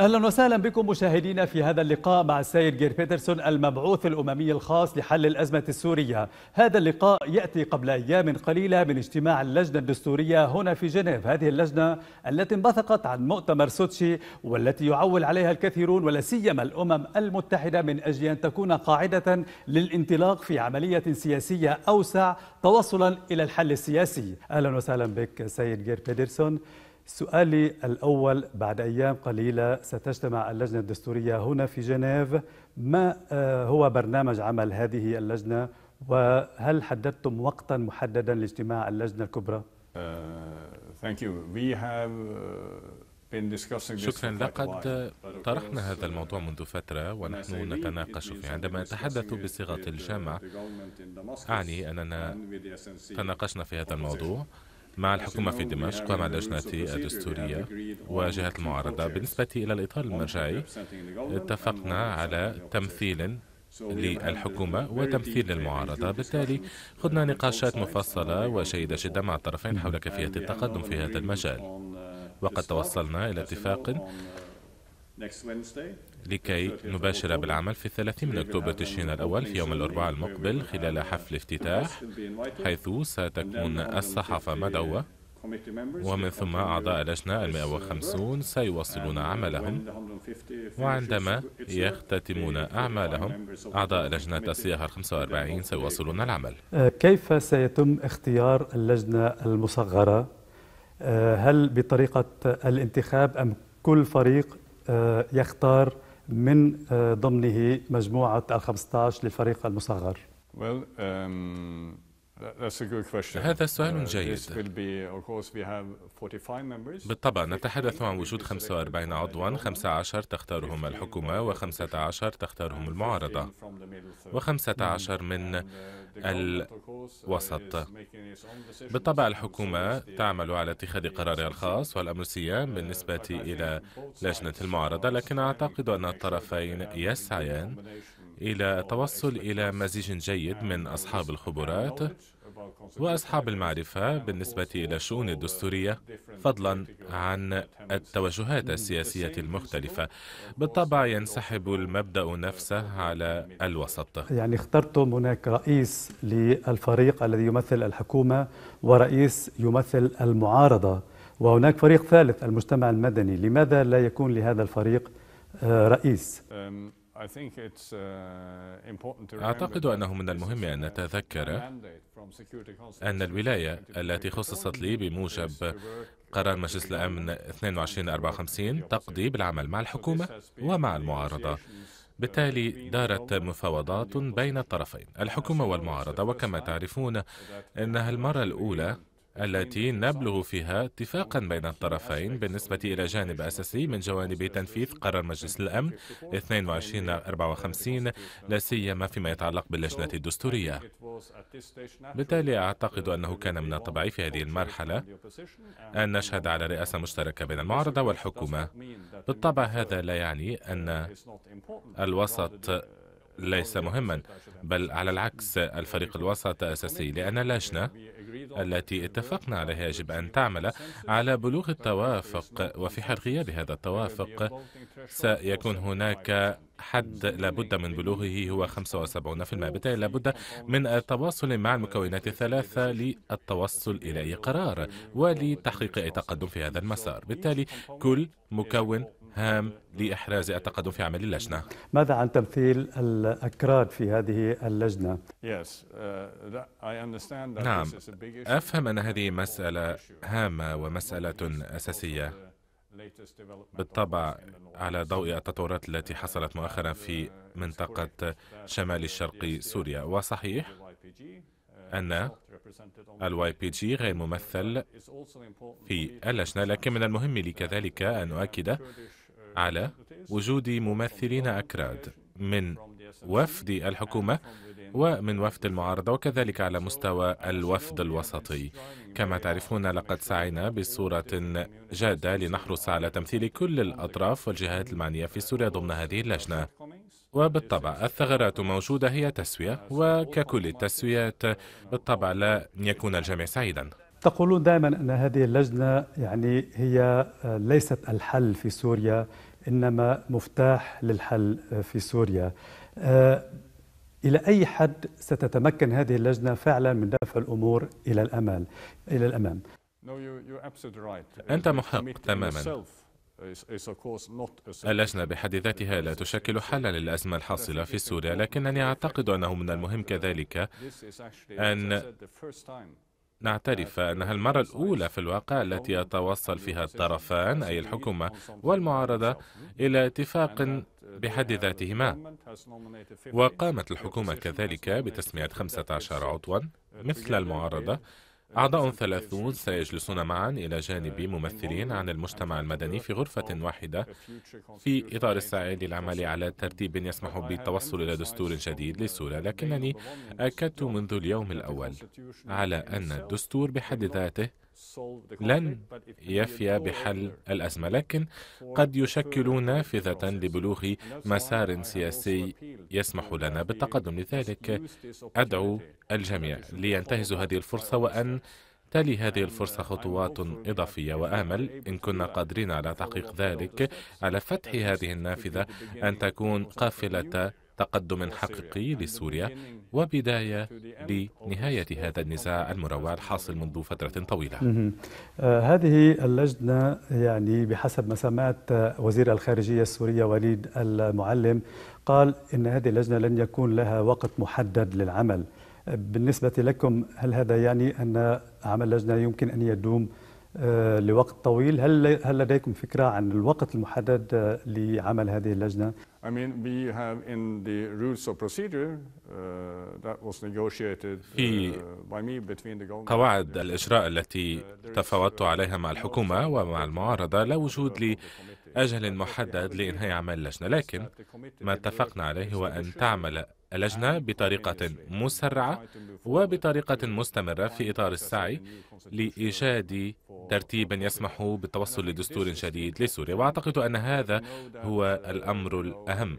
اهلا وسهلا بكم مشاهدينا في هذا اللقاء مع السيد جير بيترسون المبعوث الاممي الخاص لحل الازمه السوريه، هذا اللقاء ياتي قبل ايام قليله من اجتماع اللجنه الدستوريه هنا في جنيف، هذه اللجنه التي انبثقت عن مؤتمر سوتشي والتي يعول عليها الكثيرون ولا سيما الامم المتحده من اجل ان تكون قاعده للانطلاق في عمليه سياسيه اوسع توصلا الى الحل السياسي. اهلا وسهلا بك سيد جير بيترسون. سؤالي الأول بعد أيام قليلة ستجتمع اللجنة الدستورية هنا في جنيف ما آه، هو برنامج عمل هذه اللجنة وهل حددتم وقتا محددا لاجتماع اللجنة الكبرى؟ uh, uh, شكرا لقد طرحنا هذا الموضوع منذ فترة ونحن نتناقش فيه عندما أتحدث بصيغة uh, الجامع أعني أننا تناقشنا في هذا الموضوع مع الحكومة في دمشق ومع اللجنة الدستورية وجهة المعارضة بالنسبة إلى الإطار المرجعي اتفقنا على تمثيل للحكومة وتمثيل المعارضة بالتالي خدنا نقاشات مفصلة وجيدة جدا مع الطرفين حول كيفية التقدم في هذا المجال وقد توصلنا إلى اتفاق لكي نباشر بالعمل في 30 من أكتوبر تشرين الأول في يوم الأربعاء المقبل خلال حفل افتتاح حيث ستكون الصحافة مدعوة ومن ثم أعضاء اللجنة المئة وخمسون سيواصلون عملهم وعندما يختتمون أعمالهم أعضاء لجنة السياحة الخمسة وأربعين سيواصلون العمل أه، كيف سيتم اختيار اللجنة المصغرة؟ أه، هل بطريقة الانتخاب أم كل فريق آه، يختار من آه، ضمنه مجموعة ال 15 للفريق المصغر؟ well, um... هذا uh, سؤال جيد بالطبع نتحدث عن وجود 45 عضوا 15 تختارهم الحكومة و15 تختارهم المعارضة و15 hmm. من uh, الوسط بالطبع الحكومة تعمل على اتخاذ قرارها الخاص والأمر بالنسبة إلى لجنة المعارضة لكن أعتقد أن الطرفين يسعيان إلى التوصل إلى مزيج جيد من أصحاب الخبرات وأصحاب المعرفة بالنسبة إلى الشؤون الدستورية فضلا عن التوجهات السياسية المختلفة بالطبع ينسحب المبدأ نفسه على الوسط يعني اخترتم هناك رئيس للفريق الذي يمثل الحكومة ورئيس يمثل المعارضة وهناك فريق ثالث المجتمع المدني لماذا لا يكون لهذا الفريق آه، رئيس؟ Uh, أعتقد أنه من المهم أن نتذكر أن الولاية التي خصصت لي بموجب قرار مجلس الأمن 2254 تقضي بالعمل مع الحكومة ومع المعارضة uh, بالتالي دارت مفاوضات بين الطرفين الحكومة والمعارضة وكما تعرفون إنها المرة الأولى التي نبلغ فيها اتفاقا بين الطرفين بالنسبة إلى جانب أساسي من جوانب تنفيذ قرار مجلس الأمن 2254 لا سيما فيما يتعلق باللجنة الدستورية. بالتالي أعتقد أنه كان من الطبيعي في هذه المرحلة أن نشهد على رئاسة مشتركة بين المعارضة والحكومة. بالطبع هذا لا يعني أن الوسط ليس مهما بل على العكس الفريق الوسط أساسي لأن اللجنة التي اتفقنا عليها يجب أن تعمل على بلوغ التوافق وفي حال غياب هذا التوافق سيكون هناك حد لابد من بلوغه هو 75% بالتالي لابد من التواصل مع المكونات الثلاثة للتوصل إلى قرار ولتحقيق أي تقدم في هذا المسار بالتالي كل مكون هام لإحراز التقدم في عمل اللجنة ماذا عن تمثيل الأكراد في هذه اللجنة؟ uh, نعم أفهم أن هذه مسألة هامة ومسألة أساسية بالطبع على ضوء التطورات التي حصلت مؤخرا في منطقة شمال شرق سوريا وصحيح أن الواي بي جي غير ممثل في اللجنة لكن من المهم لي كذلك أن أؤكد على وجود ممثلين أكراد من وفد الحكومة ومن وفد المعارضة وكذلك على مستوى الوفد الوسطي كما تعرفون لقد سعينا بصورة جادة لنحرص على تمثيل كل الأطراف والجهات المعنية في سوريا ضمن هذه اللجنة وبالطبع الثغرات موجودة هي تسوية وككل التسويات بالطبع لا يكون الجميع سعيدا تقولون دائما أن هذه اللجنة يعني هي آه، ليست الحل في سوريا انما مفتاح للحل في سوريا. آه، الى اي حد ستتمكن هذه اللجنه فعلا من دفع الامور الى الامام الى الامام؟ uh, انت محق تماما. اللجنة بحد ذاتها لا تشكل حلا للأزمة الحاصلة في سوريا لكنني أعتقد أنه من المهم كذلك أن نعترف أنها المرة الأولى في الواقع التي يتوصل فيها الطرفان أي الحكومة والمعارضة إلى اتفاق بحد ذاتهما وقامت الحكومة كذلك بتسمية 15 عضوا مثل المعارضة أعضاء ثلاثون سيجلسون معا إلى جانب ممثلين عن المجتمع المدني في غرفة واحدة في إطار السعي للعمل على ترتيب يسمح بالتوصل إلى دستور جديد لسوريا لكنني أكدت منذ اليوم الأول على أن الدستور بحد ذاته لن يفي بحل الأزمة لكن قد يشكل نافذة لبلوغ مسار سياسي يسمح لنا بالتقدم لذلك أدعو الجميع لينتهزوا هذه الفرصة وأن تلي هذه الفرصة uh, خطوات إضافية وآمل إن كنا قادرين على تحقيق ذلك على فتح هذه النافذة أن تكون قافلة تقدم حقيقي لسوريا وبداية لنهاية هذا النزاع المروع الحاصل منذ فترة طويلة آه، هذه اللجنة يعني بحسب ما سمعت آه، وزير الخارجية السورية وليد المعلم قال إن هذه اللجنة لن يكون لها وقت محدد للعمل بالنسبة لكم هل هذا يعني أن عمل اللجنة يمكن أن يدوم آه، لوقت طويل هل هل لديكم فكره عن الوقت المحدد آه، لعمل هذه اللجنه I mean, we have in the rules of procedure uh, that was negotiated uh, by me between the government. قواعد الإجراء التي uh, تفاوضت uh, عليها مع الحكومة ومع المعارضة لا وجود لأجل محدد لإنهاء أعمال اللجنة، لكن ما اتفقنا عليه هو أن تعمل اللجنة بطريقة مسرعة وبطريقة مستمرة في إطار السعي لإيجاد ترتيبا يسمح بالتوصل لدستور جديد لسوريا واعتقد ان هذا هو الامر الاهم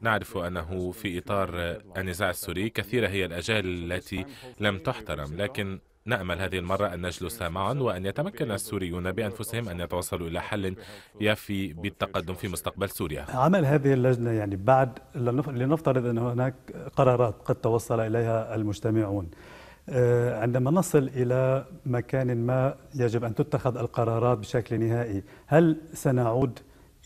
نعرف انه في اطار النزاع السوري كثيره هي الاجال التي لم تحترم لكن نأمل هذه المرة أن نجلس معا وأن يتمكن السوريون بأنفسهم أن يتوصلوا إلى حل يفي بالتقدم في مستقبل سوريا عمل هذه اللجنة يعني بعد لنفترض أن هناك قرارات قد توصل إليها المجتمعون آه، عندما نصل إلى مكان ما يجب أن تتخذ القرارات بشكل نهائي هل سنعود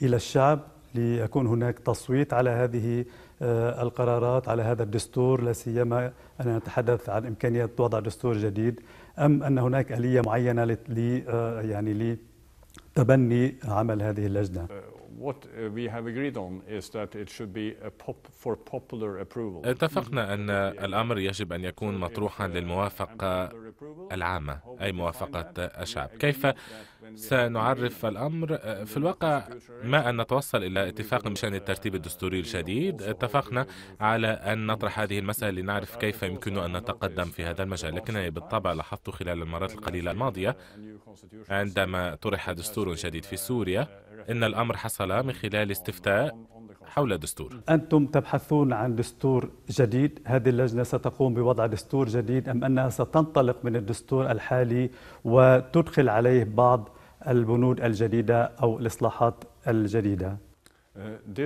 إلى الشعب ليكون هناك تصويت على هذه آه، القرارات على هذا الدستور لا سيما أننا نتحدث عن إمكانية وضع دستور جديد أم أن هناك آلية معينة ل آه، يعني لتبني عمل هذه اللجنة What uh, we have agreed on is that it should be a pop for popular approval. Uh, اتفقنا أن الأمر يجب أن يكون مطروحا uh, للموافقة العامة أي موافقة الشعب كيف سنعرف الأمر آه، في الواقع ما أن نتوصل إلى اتفاق بشأن الترتيب الدستوري الجديد اتفقنا على أن نطرح هذه المسألة لنعرف كيف يمكن أن نتقدم في هذا المجال لكنني بالطبع لاحظت خلال المرات القليلة الماضية عندما طرح دستور جديد في سوريا إن الأمر حصل من خلال استفتاء حول دستور أنتم تبحثون عن دستور جديد هذه اللجنة ستقوم بوضع دستور جديد أم أنها ستنطلق من الدستور الحالي وتدخل عليه بعض البنود الجديدة أو الإصلاحات الجديدة uh,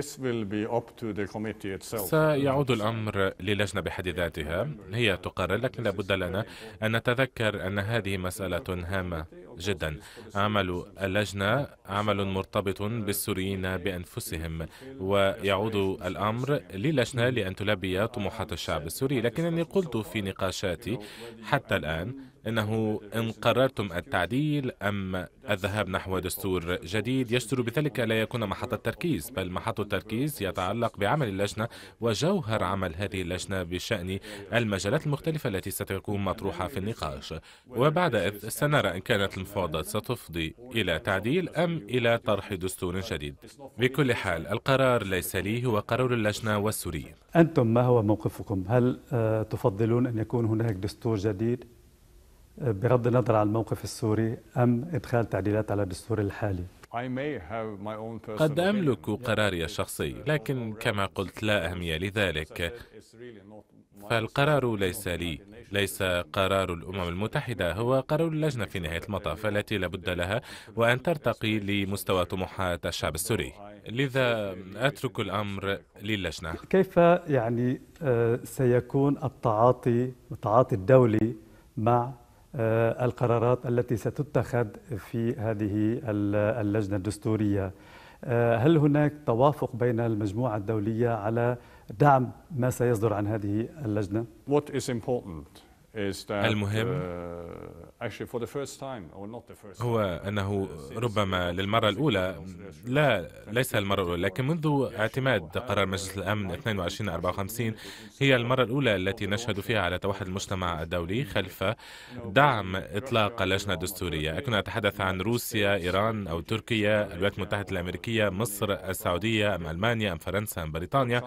سيعود الأمر للجنة بحد ذاتها هي تقرر لكن لابد لنا أن نتذكر أن هذه مسألة هامة جدا عمل اللجنة عمل مرتبط بالسوريين بأنفسهم ويعود الأمر للجنة لأن تلبي طموحات الشعب السوري لكنني قلت في نقاشاتي حتى الآن انه ان قررتم التعديل ام الذهاب نحو دستور جديد يجدر بذلك لا يكون محط التركيز بل محط التركيز يتعلق بعمل اللجنه وجوهر عمل هذه اللجنه بشان المجالات المختلفه التي ستكون مطروحه في النقاش وبعد إذ سنرى ان كانت المفاوضات ستفضي الى تعديل ام الى طرح دستور جديد بكل حال القرار ليس لي هو قرار اللجنه والسوريين انتم ما هو موقفكم هل آه، تفضلون ان يكون هناك دستور جديد بغض النظر عن الموقف السوري أم إدخال تعديلات على الدستور الحالي قد أملك قراري الشخصي لكن كما قلت لا أهمية لذلك فالقرار ليس لي ليس قرار الأمم المتحدة هو قرار اللجنة في نهاية المطاف التي لابد لها وأن ترتقي لمستوى طموحات الشعب السوري لذا أترك الأمر للجنة كيف يعني آه، سيكون التعاطي التعاطي الدولي مع آه، القرارات التي ستتخذ في هذه اللجنة الدستورية آه، هل هناك توافق بين المجموعة الدولية على دعم ما سيصدر عن هذه اللجنة؟ What is important المهم uh, هو أنه uh, ربما للمرة الأولى لا ليس المرة الأولى لكن منذ اعتماد قرار مجلس الأمن 2254 هي المرة الأولى التي نشهد فيها على توحد المجتمع الدولي خلف دعم إطلاق لجنة دستورية كنا أتحدث عن روسيا إيران أو تركيا الولايات المتحدة الأمريكية مصر السعودية أم ألمانيا أم فرنسا أم بريطانيا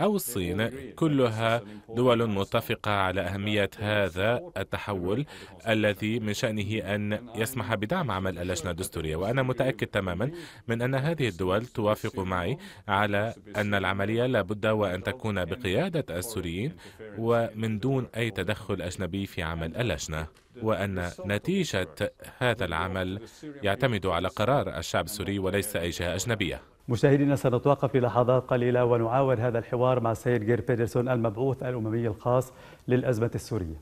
أو الصين كلها دول متفقة على أهمية هذا التحول الذي من شأنه أن يسمح بدعم عمل اللجنة الدستورية وأنا متأكد تماما من أن هذه الدول توافق معي على أن العملية لابد وأن تكون بقيادة السوريين ومن دون أي تدخل أجنبي في عمل اللجنة وأن نتيجة هذا العمل يعتمد على قرار الشعب السوري وليس أي جهة أجنبية مشاهدينا سنتوقف للحظات قليلة ونعاود هذا الحوار مع السيد جير بيدرسون المبعوث الأممي الخاص للأزمة السورية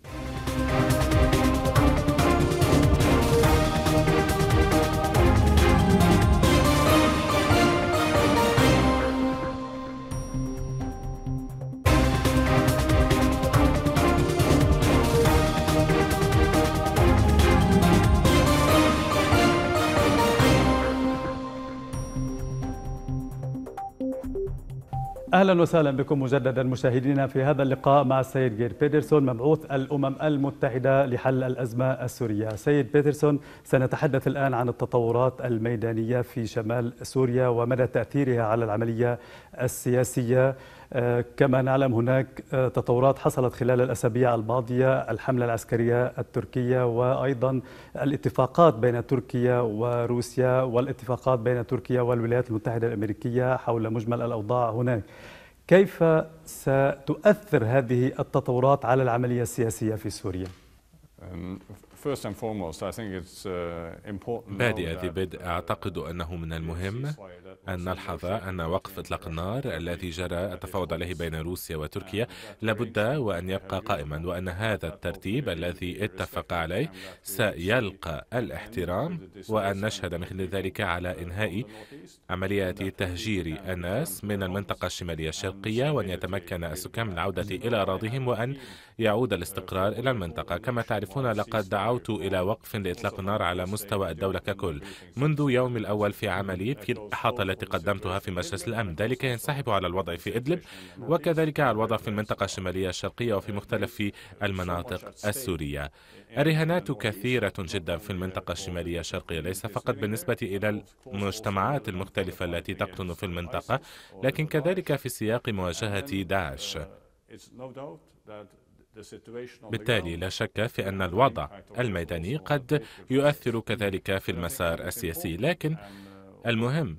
اهلا وسهلا بكم مجددا مشاهدينا في هذا اللقاء مع السيد جير بيترسون مبعوث الامم المتحده لحل الازمه السوريه. سيد بيترسون سنتحدث الان عن التطورات الميدانيه في شمال سوريا ومدى تاثيرها على العمليه السياسيه. آه، كما نعلم هناك آه، تطورات حصلت خلال الأسابيع الماضية الحملة العسكرية التركية وأيضا الاتفاقات بين تركيا وروسيا والاتفاقات بين تركيا والولايات المتحدة الأمريكية حول مجمل الأوضاع هناك كيف ستؤثر هذه التطورات على العملية السياسية في سوريا؟ Uh, بادئ ذي بدء uh, أعتقد أنه من المهم أن نلحظ أن وقف إطلاق uh, النار الذي جرى التفاوض عليه بين روسيا وتركيا لابد وأن يبقى قائما وأن هذا الترتيب الذي اتفق عليه سيلقى الاحترام وأن نشهد من خلال ذلك على إنهاء عمليات تهجير الناس من المنطقة الشمالية الشرقية وأن يتمكن السكان من العودة إلى أراضيهم وأن يعود الاستقرار إلى المنطقة كما تعرفون لقد دعوت إلى وقف لإطلاق النار على مستوى الدولة ككل منذ يوم الأول في عملي في الإحاطة التي قدمتها في مجلس الأمن ذلك ينسحب على الوضع في إدلب وكذلك على الوضع في المنطقة الشمالية الشرقية وفي مختلف المناطق السورية الرهانات كثيرة جدا في المنطقة الشمالية الشرقية ليس فقط بالنسبة إلى المجتمعات المختلفة التي تقطن في المنطقة لكن كذلك في سياق مواجهة داعش بالتالي لا شك في أن الوضع الميداني قد يؤثر كذلك في المسار السياسي لكن المهم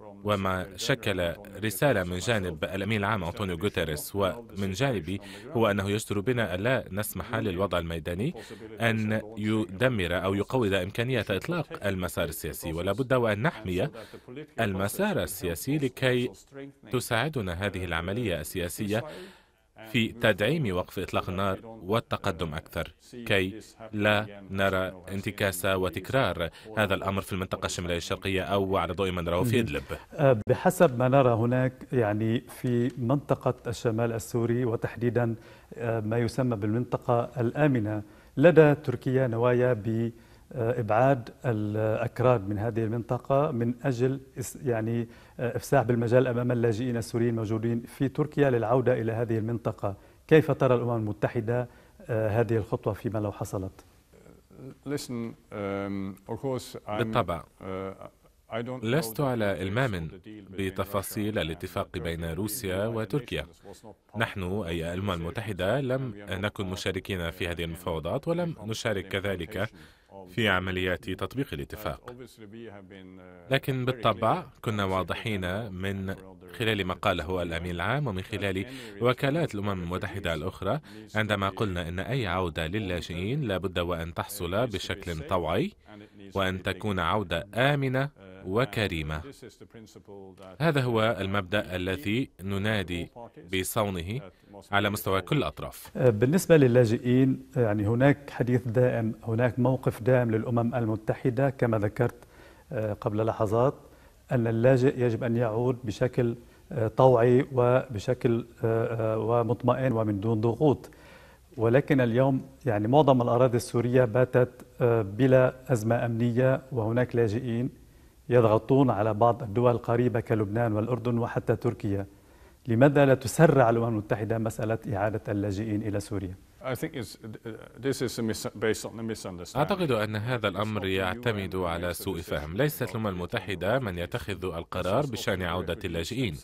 وما شكل رسالة من جانب الأمين العام أنطونيو غوتيريس ومن جانبي هو أنه يجدر بنا ألا نسمح للوضع الميداني أن يدمر أو يقوض إمكانية إطلاق المسار السياسي ولا بد وأن نحمي المسار السياسي لكي تساعدنا هذه العملية السياسية في تدعيم وقف إطلاق النار والتقدم أكثر كي لا نرى انتكاسه وتكرار هذا الأمر في المنطقة الشمالية الشرقية أو على ضوء ما نراه في إدلب آه، بحسب ما نرى هناك يعني في منطقة الشمال السوري وتحديدا آه، ما يسمى بالمنطقة الآمنة لدى تركيا نوايا ب آه، ابعاد الاكراد من هذه المنطقه من اجل يعني آه، افساح بالمجال امام اللاجئين السوريين الموجودين في تركيا للعوده الى هذه المنطقه، كيف ترى الامم المتحده آه، هذه الخطوه فيما لو حصلت؟ uh, um, بالطبع uh, لست على إلمام بتفاصيل الاتفاق بين روسيا وتركيا نحن أي الأمم المتحدة لم نكن مشاركين في هذه المفاوضات ولم نشارك كذلك في عمليات تطبيق الاتفاق لكن بالطبع كنا واضحين من خلال ما قاله الامين العام ومن خلال وكالات الامم المتحده الاخرى عندما قلنا ان اي عوده للاجئين لابد وان تحصل بشكل طوعي وان تكون عوده امنه وكريمة هذا هو المبدأ الذي ننادي بصونه على مستوى كل الأطراف بالنسبة للاجئين يعني هناك حديث دائم هناك موقف دائم للأمم المتحدة كما ذكرت آه، قبل لحظات أن اللاجئ يجب أن يعود بشكل آه، طوعي وبشكل آه، ومطمئن ومن دون ضغوط ولكن اليوم يعني معظم الأراضي السورية باتت بلا أزمة أمنية وهناك لاجئين يضغطون على بعض الدول القريبة كلبنان والأردن وحتى تركيا لماذا لا تسرع الأمم المتحدة مسألة إعادة اللاجئين إلى سوريا؟ أعتقد أن هذا الأمر يعتمد على سوء فهم ليست الأمم المتحدة من يتخذ القرار بشأن عودة اللاجئين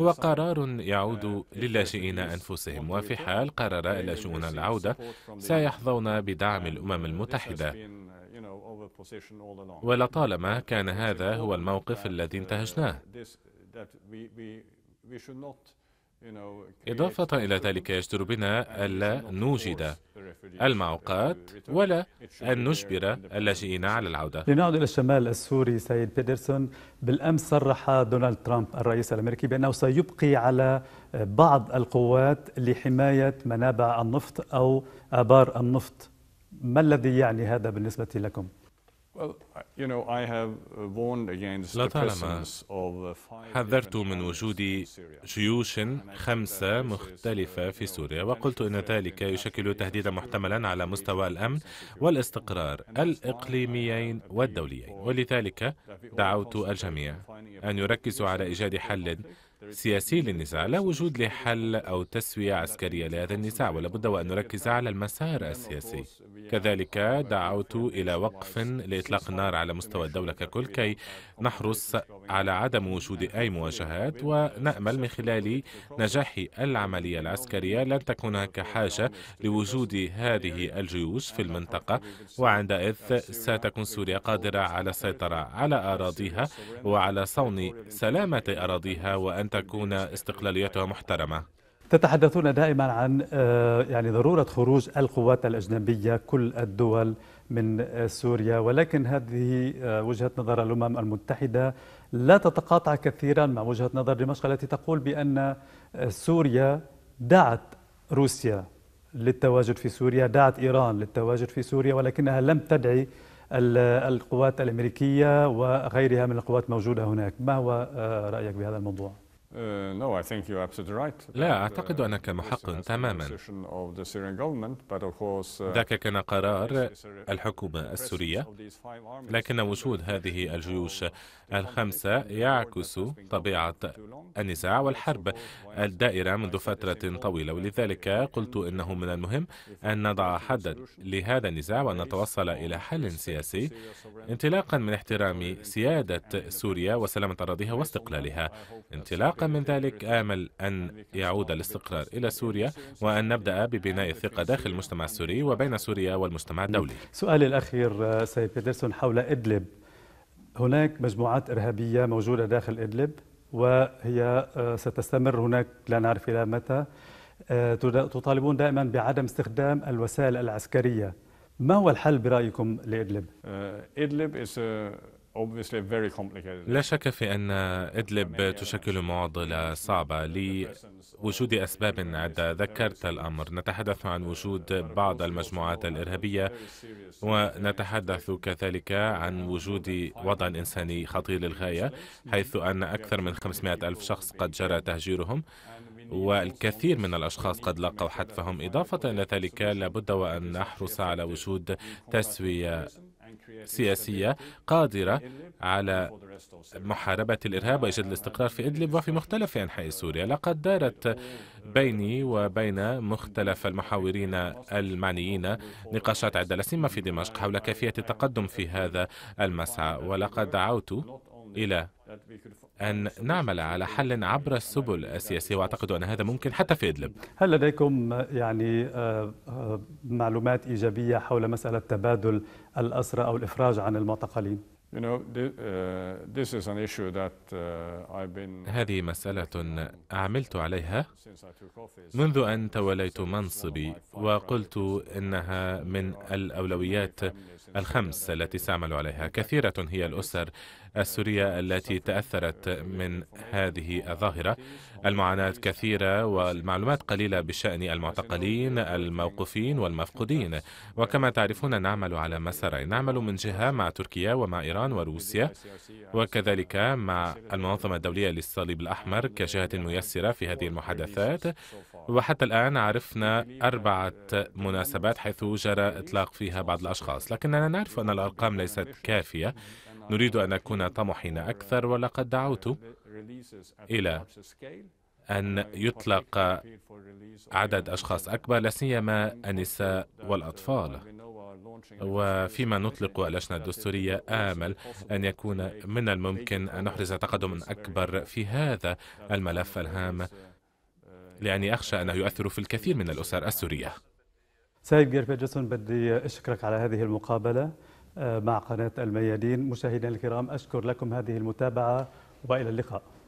هو قرار يعود للاجئين أنفسهم وفي حال قرر اللاجئون العودة سيحظون بدعم الأمم المتحدة ولطالما كان هذا هو الموقف الذي uh, انتهجناه إضافة إلى ذلك يجدر بنا ألا نوجد uh, uh, المعوقات ولا أن نجبر اللاجئين على العودة لنعود إلى الشمال السوري سيد بيدرسون بالأمس صرح دونالد ترامب الرئيس الأمريكي بأنه سيبقي على بعض القوات لحماية منابع النفط أو آبار النفط ما الذي يعني هذا بالنسبة لكم؟ uh, لا تعلم حذرت من وجود جيوش خمسة مختلفة في سوريا وقلت إن ذلك يشكل تهديدا محتملا على مستوى الأمن والاستقرار الإقليميين والدوليين ولذلك دعوت الجميع أن يركزوا على إيجاد حل سياسي للنزاع لا وجود لحل أو تسوية عسكرية لهذا النزاع ولابد وأن نركز على المسار السياسي كذلك دعوت إلى وقف لإطلاق النار على مستوى الدولة ككل كي نحرص على عدم وجود أي مواجهات ونأمل من خلال نجاح العملية العسكرية لن تكون هناك حاجة لوجود هذه الجيوش في المنطقة وعندئذ ستكون سوريا قادرة على السيطرة على أراضيها وعلى صون سلامة أراضيها وأن تكون استقلاليتها محترمة تتحدثون دائما عن آه، يعني ضرورة خروج القوات الأجنبية كل الدول من آه، سوريا ولكن هذه آه، وجهة نظر الأمم المتحدة لا تتقاطع كثيرا مع وجهة نظر دمشق التي تقول بأن سوريا دعت روسيا للتواجد في سوريا دعت إيران للتواجد في سوريا ولكنها لم تدعي القوات الأمريكية وغيرها من القوات موجودة هناك ما هو رأيك بهذا الموضوع؟ Uh, لا uh, أعتقد أنك محق تماما uh, ذاك كان قرار الحكومة السورية لكن وجود هذه الجيوش الخمسة يعكس طبيعة النزاع والحرب الدائرة منذ فترة طويلة ولذلك قلت إنه من المهم أن نضع حدا لهذا النزاع وأن نتوصل إلى حل سياسي انطلاقا من احترام سيادة سوريا وسلامة أراضيها واستقلالها انطلاقا وفقا من ذلك آمل أن يعود الاستقرار إلى سوريا وأن نبدأ ببناء الثقة داخل المجتمع السوري وبين سوريا والمجتمع الدولي سؤالي الأخير سيد بيدرسون حول إدلب هناك مجموعات إرهابية موجودة داخل إدلب وهي آه، ستستمر هناك لا نعرف إلى متى آه، تطالبون دائما بعدم استخدام الوسائل العسكرية ما هو الحل برأيكم لإدلب؟ آه، إدلب is a لا شك في أن إدلب تشكل معضلة صعبة لوجود أسباب عدة ذكرت الأمر نتحدث عن وجود بعض المجموعات الإرهابية ونتحدث كذلك عن وجود وضع إنساني خطير للغاية حيث أن أكثر من 500 ألف شخص قد جرى تهجيرهم والكثير من الأشخاص قد لقوا حتفهم إضافة إلى ذلك لابد وأن نحرص على وجود تسوية سياسية قادرة على محاربة الإرهاب وإيجاد الاستقرار في إدلب وفي مختلف أنحاء سوريا لقد دارت بيني وبين مختلف المحاورين المعنيين نقاشات عدة لا سيما في دمشق حول كيفية التقدم في هذا المسعى ولقد دعوت إلى أن نعمل على حل عبر السبل السياسية وأعتقد أن هذا ممكن حتى في إدلب هل لديكم يعني آه، معلومات إيجابية حول مسألة تبادل الأسرى أو الإفراج عن المعتقلين؟ uh, uh, هذه مسألة عملت عليها منذ أن توليت منصبي وقلت إنها من الأولويات الخمس التي سأعمل عليها كثيرة هي الأسر السورية التي تأثرت من هذه الظاهرة المعاناة كثيرة والمعلومات قليلة بشأن المعتقلين الموقوفين والمفقودين وكما تعرفون نعمل على مسارين نعمل من جهة مع تركيا ومع إيران وروسيا وكذلك مع المنظمة الدولية للصليب الأحمر كجهة ميسرة في هذه المحادثات وحتى الآن عرفنا أربعة مناسبات حيث جرى إطلاق فيها بعض الأشخاص لكننا أنا نعرف أن الأرقام ليست كافية نريد أن نكون طموحين أكثر ولقد دعوت إلى أن يطلق عدد أشخاص أكبر لسيما النساء والأطفال وفيما نطلق اللجنة الدستورية آمل أن يكون من الممكن أن نحرز تقدم أكبر في هذا الملف الهام لأني أخشى أنه يؤثر في الكثير من الأسر السورية سيد جيرفي جسون بدي أشكرك على هذه المقابلة آه، مع قناة الميادين مشاهدينا الكرام أشكر لكم هذه المتابعة وإلى اللقاء